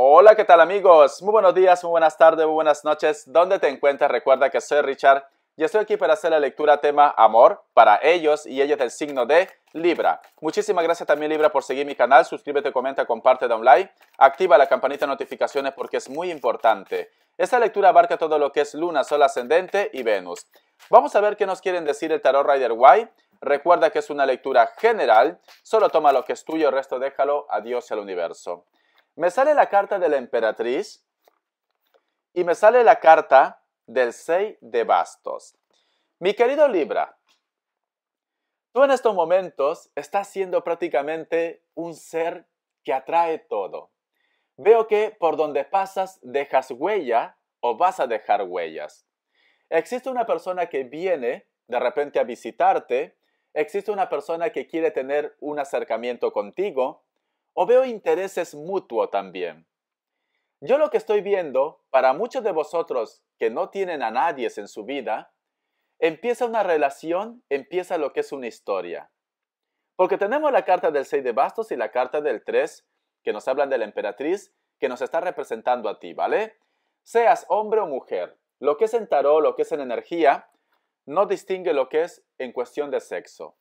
Hola, ¿qué tal amigos? Muy buenos días, muy buenas tardes, muy buenas noches. ¿Dónde te encuentras? Recuerda que soy Richard y estoy aquí para hacer la lectura tema amor para ellos y ellas del signo de Libra. Muchísimas gracias también Libra por seguir mi canal. Suscríbete, comenta, comparte, da un like. Activa la campanita de notificaciones porque es muy importante. Esta lectura abarca todo lo que es Luna, Sol ascendente y Venus. Vamos a ver qué nos quieren decir el Tarot Rider White. Recuerda que es una lectura general. Solo toma lo que es tuyo, el resto déjalo a Dios y al universo me sale la carta de la emperatriz y me sale la carta del 6 de bastos. Mi querido Libra, tú en estos momentos estás siendo prácticamente un ser que atrae todo. Veo que por donde pasas dejas huella o vas a dejar huellas. Existe una persona que viene de repente a visitarte, existe una persona que quiere tener un acercamiento contigo, o veo intereses mutuo también. Yo lo que estoy viendo, para muchos de vosotros que no tienen a nadie en su vida, empieza una relación, empieza lo que es una historia. Porque tenemos la carta del 6 de bastos y la carta del 3, que nos hablan de la emperatriz, que nos está representando a ti, ¿vale? Seas hombre o mujer, lo que es en tarot, lo que es en energía, no distingue lo que es en cuestión de sexo.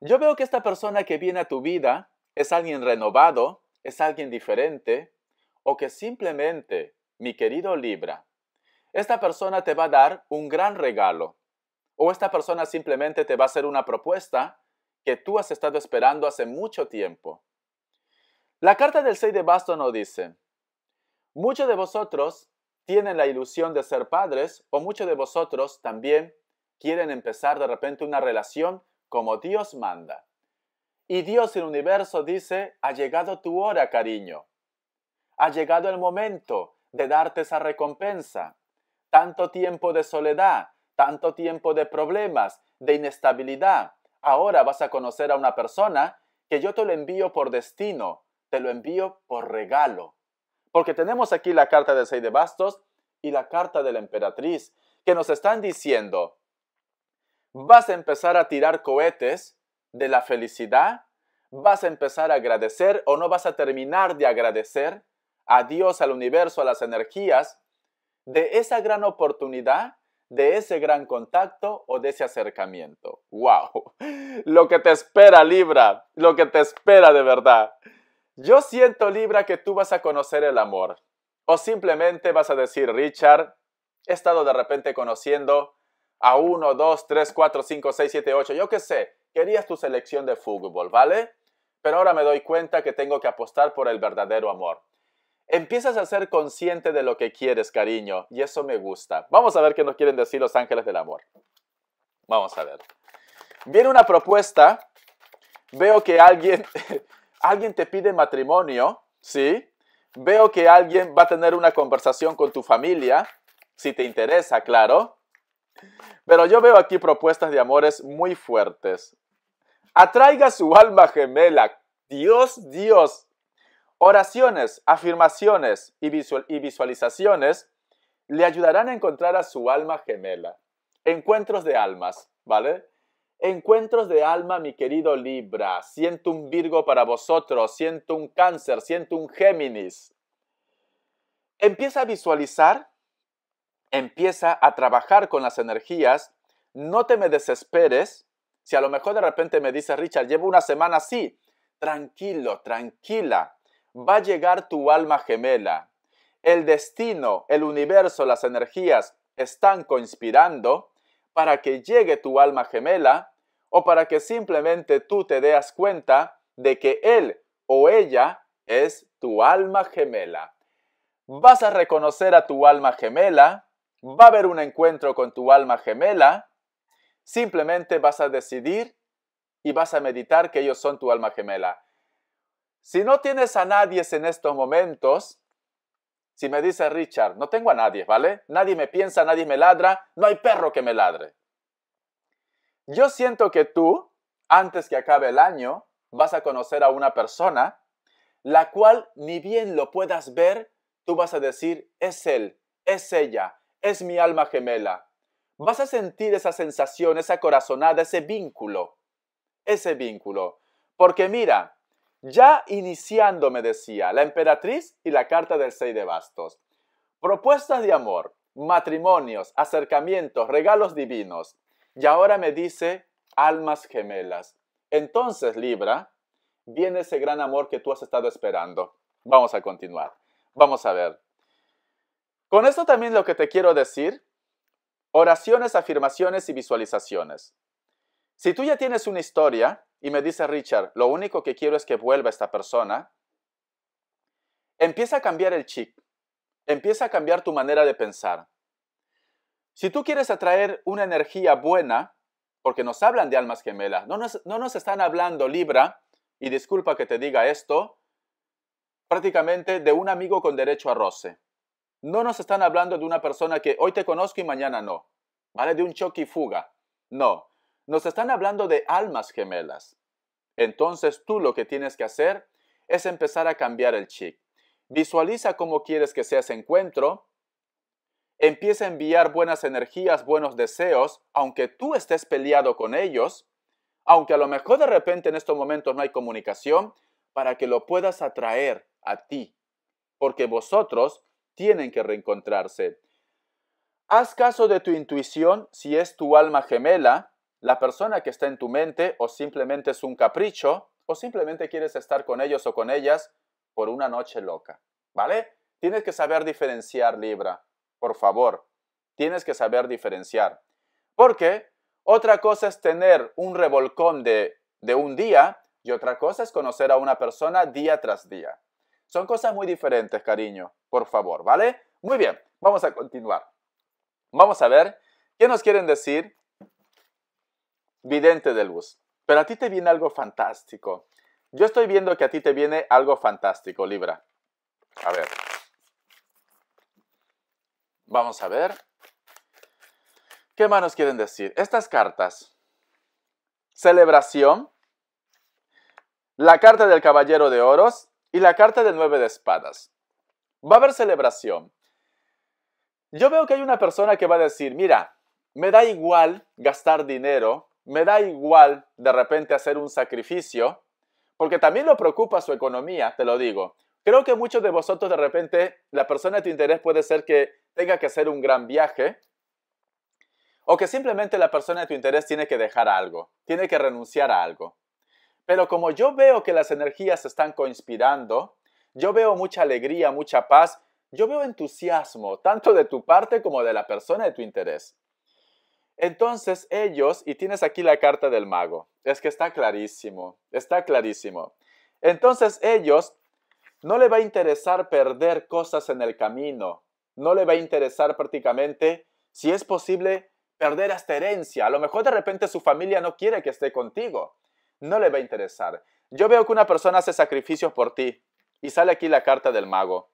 Yo veo que esta persona que viene a tu vida es alguien renovado, es alguien diferente, o que simplemente, mi querido Libra, esta persona te va a dar un gran regalo, o esta persona simplemente te va a hacer una propuesta que tú has estado esperando hace mucho tiempo. La carta del 6 de basto nos dice, muchos de vosotros tienen la ilusión de ser padres o muchos de vosotros también quieren empezar de repente una relación como Dios manda. Y Dios el universo dice, ha llegado tu hora, cariño. Ha llegado el momento de darte esa recompensa. Tanto tiempo de soledad, tanto tiempo de problemas, de inestabilidad. Ahora vas a conocer a una persona que yo te lo envío por destino, te lo envío por regalo. Porque tenemos aquí la carta del Seis de Bastos y la carta de la emperatriz, que nos están diciendo, vas a empezar a tirar cohetes de la felicidad vas a empezar a agradecer o no vas a terminar de agradecer a Dios, al universo, a las energías, de esa gran oportunidad, de ese gran contacto o de ese acercamiento. ¡Wow! Lo que te espera, Libra, lo que te espera de verdad. Yo siento, Libra, que tú vas a conocer el amor. O simplemente vas a decir, Richard, he estado de repente conociendo a uno, dos, tres, cuatro, cinco, seis, siete, ocho, yo qué sé, querías tu selección de fútbol, ¿vale? pero ahora me doy cuenta que tengo que apostar por el verdadero amor. Empiezas a ser consciente de lo que quieres, cariño, y eso me gusta. Vamos a ver qué nos quieren decir los ángeles del amor. Vamos a ver. Viene una propuesta, veo que alguien, alguien te pide matrimonio, ¿sí? Veo que alguien va a tener una conversación con tu familia, si te interesa, claro. Pero yo veo aquí propuestas de amores muy fuertes, Atraiga su alma gemela. Dios, Dios. Oraciones, afirmaciones y, y visualizaciones le ayudarán a encontrar a su alma gemela. Encuentros de almas, ¿vale? Encuentros de alma, mi querido Libra. Siento un Virgo para vosotros, siento un Cáncer, siento un Géminis. Empieza a visualizar, empieza a trabajar con las energías, no te me desesperes, si a lo mejor de repente me dice Richard, llevo una semana así, tranquilo, tranquila, va a llegar tu alma gemela. El destino, el universo, las energías están conspirando para que llegue tu alma gemela o para que simplemente tú te das cuenta de que él o ella es tu alma gemela. Vas a reconocer a tu alma gemela, va a haber un encuentro con tu alma gemela Simplemente vas a decidir y vas a meditar que ellos son tu alma gemela. Si no tienes a nadie en estos momentos, si me dice Richard, no tengo a nadie, ¿vale? Nadie me piensa, nadie me ladra, no hay perro que me ladre. Yo siento que tú, antes que acabe el año, vas a conocer a una persona, la cual ni bien lo puedas ver, tú vas a decir, es él, es ella, es mi alma gemela vas a sentir esa sensación, esa corazonada, ese vínculo, ese vínculo. Porque mira, ya iniciando me decía la emperatriz y la carta del 6 de bastos. Propuestas de amor, matrimonios, acercamientos, regalos divinos. Y ahora me dice almas gemelas. Entonces, Libra, viene ese gran amor que tú has estado esperando. Vamos a continuar. Vamos a ver. Con esto también lo que te quiero decir Oraciones, afirmaciones y visualizaciones. Si tú ya tienes una historia y me dice Richard, lo único que quiero es que vuelva esta persona, empieza a cambiar el chip, empieza a cambiar tu manera de pensar. Si tú quieres atraer una energía buena, porque nos hablan de almas gemelas, no nos, no nos están hablando Libra, y disculpa que te diga esto, prácticamente de un amigo con derecho a roce. No nos están hablando de una persona que hoy te conozco y mañana no, ¿vale? De un choque y fuga. No, nos están hablando de almas gemelas. Entonces tú lo que tienes que hacer es empezar a cambiar el chip. Visualiza cómo quieres que sea ese encuentro. Empieza a enviar buenas energías, buenos deseos, aunque tú estés peleado con ellos, aunque a lo mejor de repente en estos momentos no hay comunicación, para que lo puedas atraer a ti. Porque vosotros tienen que reencontrarse. Haz caso de tu intuición si es tu alma gemela, la persona que está en tu mente o simplemente es un capricho o simplemente quieres estar con ellos o con ellas por una noche loca. ¿Vale? Tienes que saber diferenciar Libra, por favor. Tienes que saber diferenciar. Porque otra cosa es tener un revolcón de, de un día y otra cosa es conocer a una persona día tras día. Son cosas muy diferentes, cariño por favor, ¿vale? Muy bien, vamos a continuar. Vamos a ver qué nos quieren decir vidente de luz. Pero a ti te viene algo fantástico. Yo estoy viendo que a ti te viene algo fantástico, Libra. A ver. Vamos a ver. ¿Qué más nos quieren decir? Estas cartas. Celebración. La carta del Caballero de Oros y la carta del Nueve de Espadas va a haber celebración. Yo veo que hay una persona que va a decir, mira, me da igual gastar dinero, me da igual de repente hacer un sacrificio, porque también lo preocupa su economía, te lo digo. Creo que muchos de vosotros de repente, la persona de tu interés puede ser que tenga que hacer un gran viaje, o que simplemente la persona de tu interés tiene que dejar algo, tiene que renunciar a algo. Pero como yo veo que las energías están conspirando, yo veo mucha alegría, mucha paz. Yo veo entusiasmo, tanto de tu parte como de la persona de tu interés. Entonces ellos, y tienes aquí la carta del mago, es que está clarísimo, está clarísimo. Entonces ellos no le va a interesar perder cosas en el camino, no le va a interesar prácticamente, si es posible, perder hasta herencia. A lo mejor de repente su familia no quiere que esté contigo, no le va a interesar. Yo veo que una persona hace sacrificios por ti, y sale aquí la carta del mago.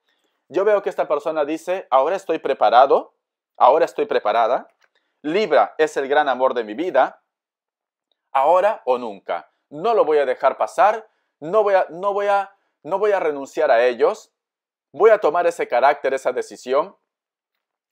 Yo veo que esta persona dice, ahora estoy preparado, ahora estoy preparada. Libra es el gran amor de mi vida, ahora o nunca. No lo voy a dejar pasar, no voy a, renunciar a ellos, voy a tomar ese carácter, esa decisión.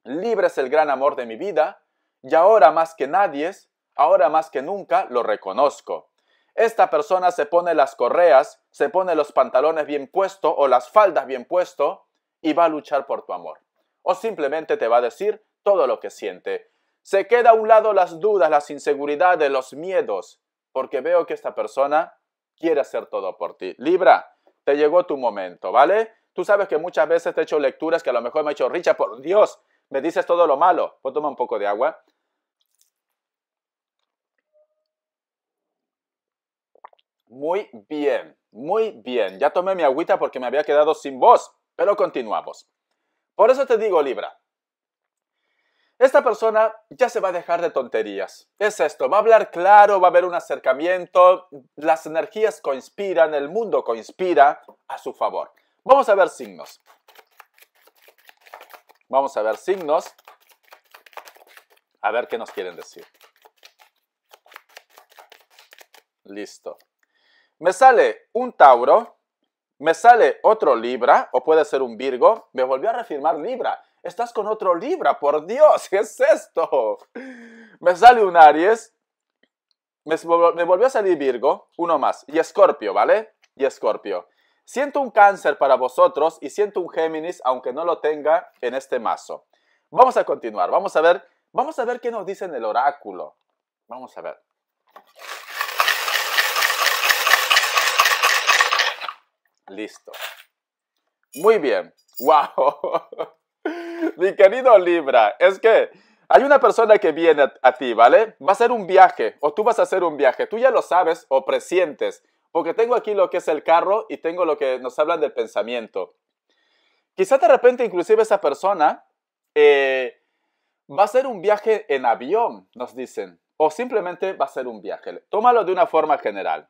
Libra es el gran amor de mi vida y ahora más que nadie, ahora más que nunca lo reconozco. Esta persona se pone las correas, se pone los pantalones bien puestos o las faldas bien puestos y va a luchar por tu amor. O simplemente te va a decir todo lo que siente. Se queda a un lado las dudas, las inseguridades, los miedos, porque veo que esta persona quiere hacer todo por ti. Libra, te llegó tu momento, ¿vale? Tú sabes que muchas veces te he hecho lecturas que a lo mejor me ha hecho, Richa, por Dios, me dices todo lo malo. Pues toma un poco de agua. Muy bien, muy bien. Ya tomé mi agüita porque me había quedado sin voz, pero continuamos. Por eso te digo, Libra. Esta persona ya se va a dejar de tonterías. Es esto, va a hablar claro, va a haber un acercamiento, las energías conspiran, el mundo conspira a su favor. Vamos a ver signos. Vamos a ver signos. A ver qué nos quieren decir. Listo me sale un Tauro, me sale otro Libra, o puede ser un Virgo, me volvió a reafirmar Libra. Estás con otro Libra, por Dios, ¿qué es esto? Me sale un Aries, me, volvió a salir Virgo, uno más, y Escorpio, ¿vale? Y Escorpio. Siento un cáncer para vosotros y siento un Géminis, aunque no lo tenga en este mazo. Vamos a continuar, vamos a ver, vamos a ver qué nos dice en el oráculo. Vamos a ver. Listo. Muy bien. ¡Wow! Mi querido Libra, es que hay una persona que viene a, ti, ¿vale? Va a ser un viaje o tú vas a hacer un viaje. Tú ya lo sabes o presientes, porque tengo aquí lo que es el carro y tengo lo que nos hablan del pensamiento. Quizá de repente inclusive esa persona eh, va a hacer un viaje en avión, nos dicen, o simplemente va a ser un viaje. Tómalo de una forma general.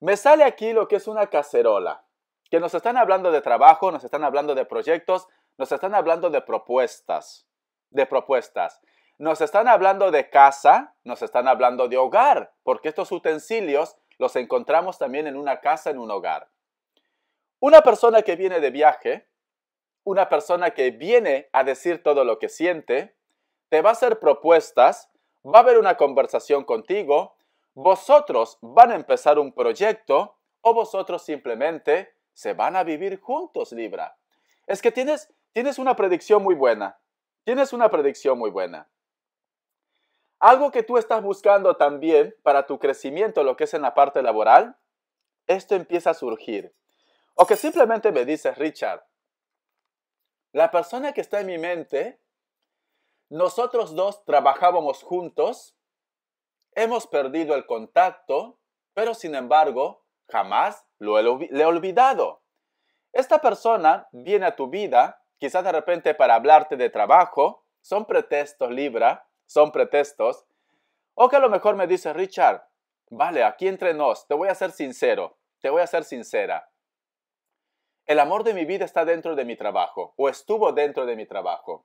Me sale aquí lo que es una cacerola, que nos están hablando de trabajo, nos están hablando de proyectos, nos están hablando de propuestas, de propuestas. Nos están hablando de casa, nos están hablando de hogar, porque estos utensilios los encontramos también en una casa, en un hogar. Una persona que viene de viaje, una persona que viene a decir todo lo que siente, te va a hacer propuestas, va a haber una conversación contigo, vosotros van a empezar un proyecto o vosotros simplemente se van a vivir juntos, Libra. Es que tienes, tienes una predicción muy buena. Tienes una predicción muy buena. Algo que tú estás buscando también para tu crecimiento, lo que es en la parte laboral, esto empieza a surgir. O que simplemente me dices, Richard, la persona que está en mi mente, nosotros dos trabajábamos juntos, Hemos perdido el contacto, pero sin embargo, jamás lo he, le olvidado. Esta persona viene a tu vida, quizás de repente para hablarte de trabajo, son pretextos, Libra, son pretextos. O que a lo mejor me dice, Richard, vale, aquí entre nos, te voy a ser sincero, te voy a ser sincera. El amor de mi vida está dentro de mi trabajo, o estuvo dentro de mi trabajo.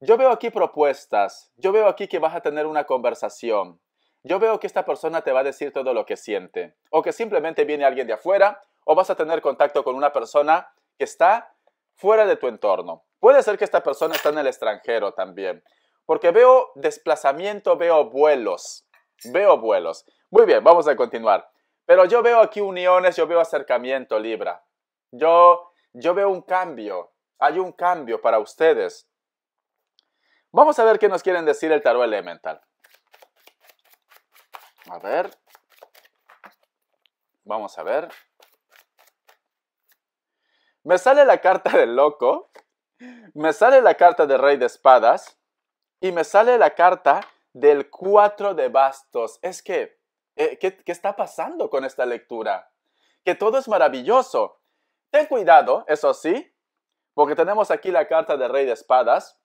Yo veo aquí propuestas, yo veo aquí que vas a tener una conversación, yo veo que esta persona te va a decir todo lo que siente, o que simplemente viene alguien de afuera, o vas a tener contacto con una persona que está fuera de tu entorno. Puede ser que esta persona está en el extranjero también, porque veo desplazamiento, veo vuelos, veo vuelos. Muy bien, vamos a continuar. Pero yo veo aquí uniones, yo veo acercamiento, Libra. Yo, yo veo un cambio, hay un cambio para ustedes. Vamos a ver qué nos quieren decir el tarot elemental. A ver. Vamos a ver. Me sale la carta del loco. Me sale la carta del rey de espadas. Y me sale la carta del 4 de bastos. Es que, eh, ¿qué, ¿qué está pasando con esta lectura? Que todo es maravilloso. Ten cuidado, eso sí, porque tenemos aquí la carta del rey de espadas.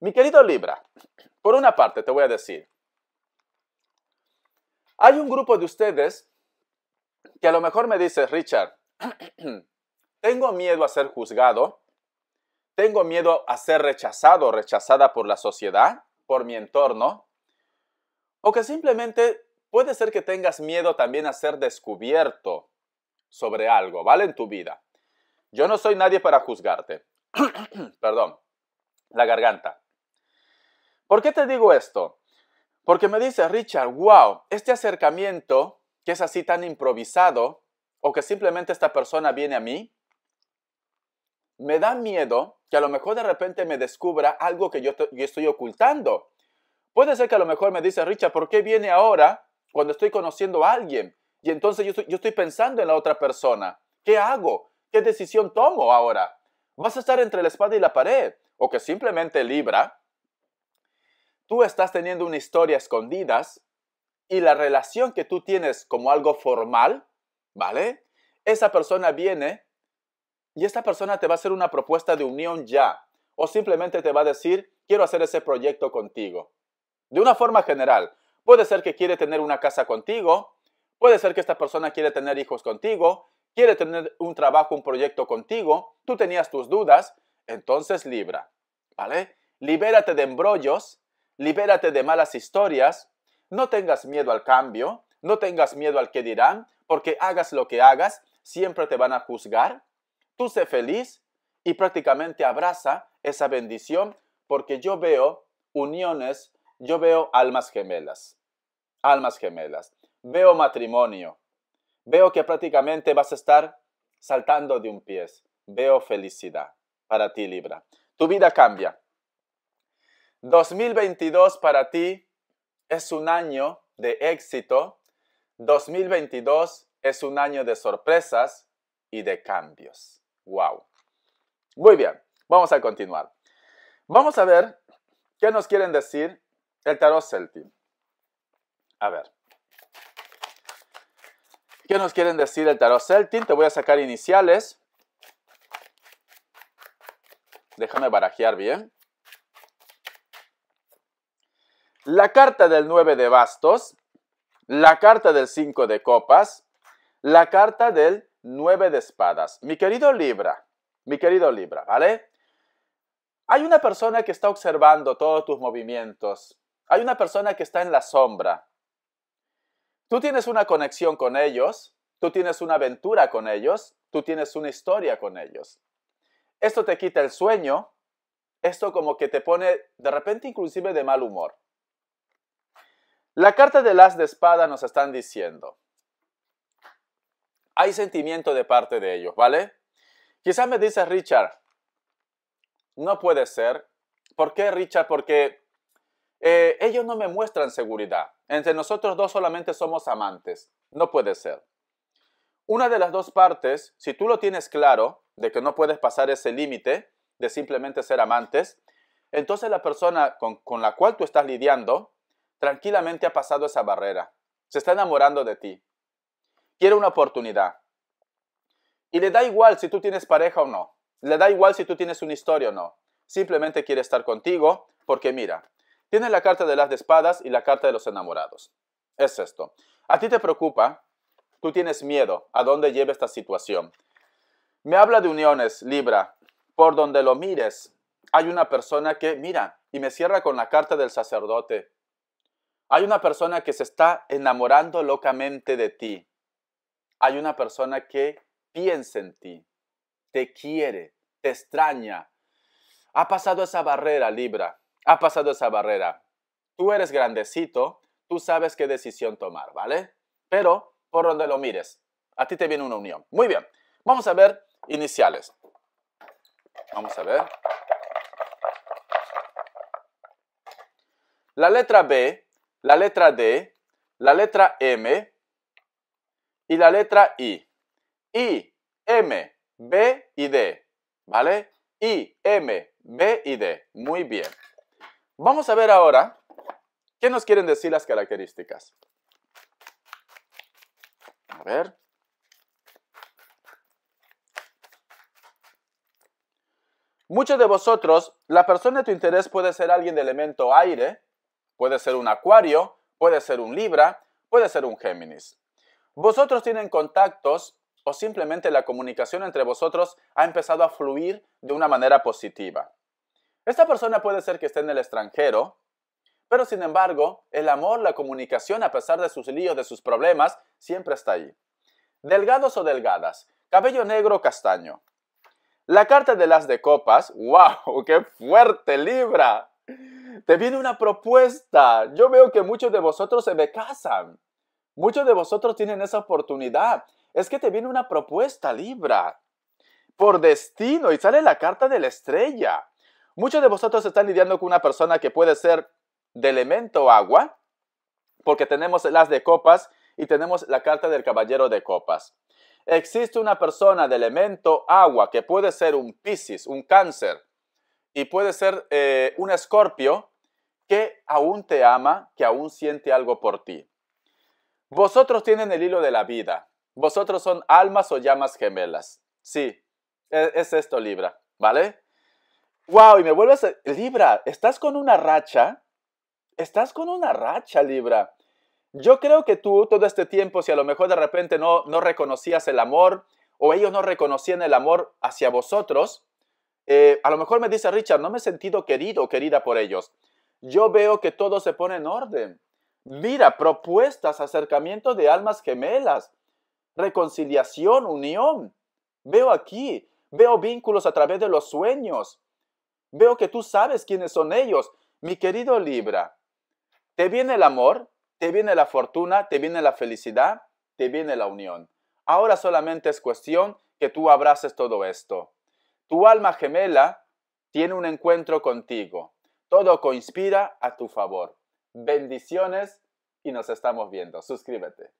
Mi querido Libra, por una parte te voy a decir, hay un grupo de ustedes que a lo mejor me dice, Richard, tengo miedo a ser juzgado, tengo miedo a ser rechazado o rechazada por la sociedad, por mi entorno, o que simplemente puede ser que tengas miedo también a ser descubierto sobre algo, ¿vale? En tu vida. Yo no soy nadie para juzgarte. Perdón, la garganta. ¿Por qué te digo esto? Porque me dice Richard, wow, este acercamiento que es así tan improvisado o que simplemente esta persona viene a mí, me da miedo que a lo mejor de repente me descubra algo que yo, estoy ocultando. Puede ser que a lo mejor me dice Richard, ¿por qué viene ahora cuando estoy conociendo a alguien? Y entonces yo estoy, yo estoy pensando en la otra persona. ¿Qué hago? ¿Qué decisión tomo ahora? ¿Vas a estar entre la espada y la pared? ¿O que simplemente libra tú estás teniendo una historia escondidas y la relación que tú tienes como algo formal, ¿vale? Esa persona viene y esta persona te va a hacer una propuesta de unión ya o simplemente te va a decir, quiero hacer ese proyecto contigo. De una forma general, puede ser que quiere tener una casa contigo, puede ser que esta persona quiere tener hijos contigo, quiere tener un trabajo, un proyecto contigo, tú tenías tus dudas, entonces libra, ¿vale? Libérate de embrollos libérate de malas historias, no tengas miedo al cambio, no tengas miedo al que dirán, porque hagas lo que hagas, siempre te van a juzgar. Tú sé feliz y prácticamente abraza esa bendición, porque yo veo uniones, yo veo almas gemelas, almas gemelas, veo matrimonio, veo que prácticamente vas a estar saltando de un pie, veo felicidad para ti Libra. Tu vida cambia, 2022 para ti es un año de éxito. 2022 es un año de sorpresas y de cambios. ¡Wow! Muy bien, vamos a continuar. Vamos a ver qué nos quieren decir el tarot Celtic. A ver. ¿Qué nos quieren decir el tarot Celtic? Te voy a sacar iniciales. Déjame barajear bien la carta del 9 de bastos, la carta del 5 de copas, la carta del 9 de espadas. Mi querido Libra, mi querido Libra, ¿vale? Hay una persona que está observando todos tus movimientos. Hay una persona que está en la sombra. Tú tienes una conexión con ellos, tú tienes una aventura con ellos, tú tienes una historia con ellos. Esto te quita el sueño, esto como que te pone de repente inclusive de mal humor. La carta del las de espada nos están diciendo, hay sentimiento de parte de ellos, ¿vale? Quizás me dices, Richard, no puede ser. ¿Por qué, Richard? Porque eh, ellos no me muestran seguridad. Entre nosotros dos solamente somos amantes. No puede ser. Una de las dos partes, si tú lo tienes claro, de que no puedes pasar ese límite de simplemente ser amantes, entonces la persona con la cual tú estás lidiando tranquilamente ha pasado esa barrera. Se está enamorando de ti. Quiere una oportunidad. Y le da igual si tú tienes pareja o no. Le da igual si tú tienes una historia o no. Simplemente quiere estar contigo porque mira, tiene la carta de las de espadas y la carta de los enamorados. Es esto. A ti te preocupa, tú tienes miedo a dónde lleve esta situación. Me habla de uniones, Libra. Por donde lo mires, hay una persona que, mira, y me cierra con la carta del sacerdote. Hay una persona que se está enamorando locamente de ti. Hay una persona que piensa en ti, te quiere, te extraña. Ha pasado esa barrera, Libra. Ha pasado esa barrera. Tú eres grandecito, tú sabes qué decisión tomar, ¿vale? Pero por donde lo mires, a ti te viene una unión. Muy bien, vamos a ver iniciales. Vamos a ver. La letra B la letra D, la letra M y la letra I. I, M, B y D, ¿vale? I, M, B y D. Muy bien. Vamos a ver ahora qué nos quieren decir las características. A ver. Muchos de vosotros, la persona de tu interés puede ser alguien de elemento aire, Puede ser un Acuario, puede ser un Libra, puede ser un Géminis. Vosotros tienen contactos o simplemente la comunicación entre vosotros ha empezado a fluir de una manera positiva. Esta persona puede ser que esté en el extranjero, pero sin embargo, el amor, la comunicación, a pesar de sus líos, de sus problemas, siempre está ahí. Delgados o delgadas, cabello negro o castaño. La carta de las de copas, wow, qué fuerte Libra. Te viene una propuesta. Yo veo que muchos de vosotros se me casan. Muchos de vosotros tienen esa oportunidad. Es que te viene una propuesta, Libra. Por destino. Y sale la carta de la estrella. Muchos de vosotros están lidiando con una persona que puede ser de elemento agua. Porque tenemos las de copas y tenemos la carta del caballero de copas. Existe una persona de elemento agua que puede ser un Piscis, un cáncer y puede ser eh, un escorpio que aún te ama, que aún siente algo por ti. Vosotros tienen el hilo de la vida. Vosotros son almas o llamas gemelas. Sí, e, es esto Libra, ¿vale? Wow, y me vuelves a... Libra, estás con una racha. Estás con una racha, Libra. Yo creo que tú todo este tiempo, si a lo mejor de repente no, no reconocías el amor o ellos no reconocían el amor hacia vosotros, eh, a lo mejor me dice Richard, no me he sentido querido o querida por ellos. Yo veo que todo se pone en orden. Mira, propuestas, acercamiento de almas gemelas, reconciliación, unión. Veo aquí, veo vínculos a través de los sueños. Veo que tú sabes quiénes son ellos. Mi querido Libra, te viene el amor, te viene la fortuna, te viene la felicidad, te viene la unión. Ahora solamente es cuestión que tú abraces todo esto. Tu alma gemela tiene un encuentro contigo. Todo conspira a tu favor. Bendiciones y nos estamos viendo. Suscríbete.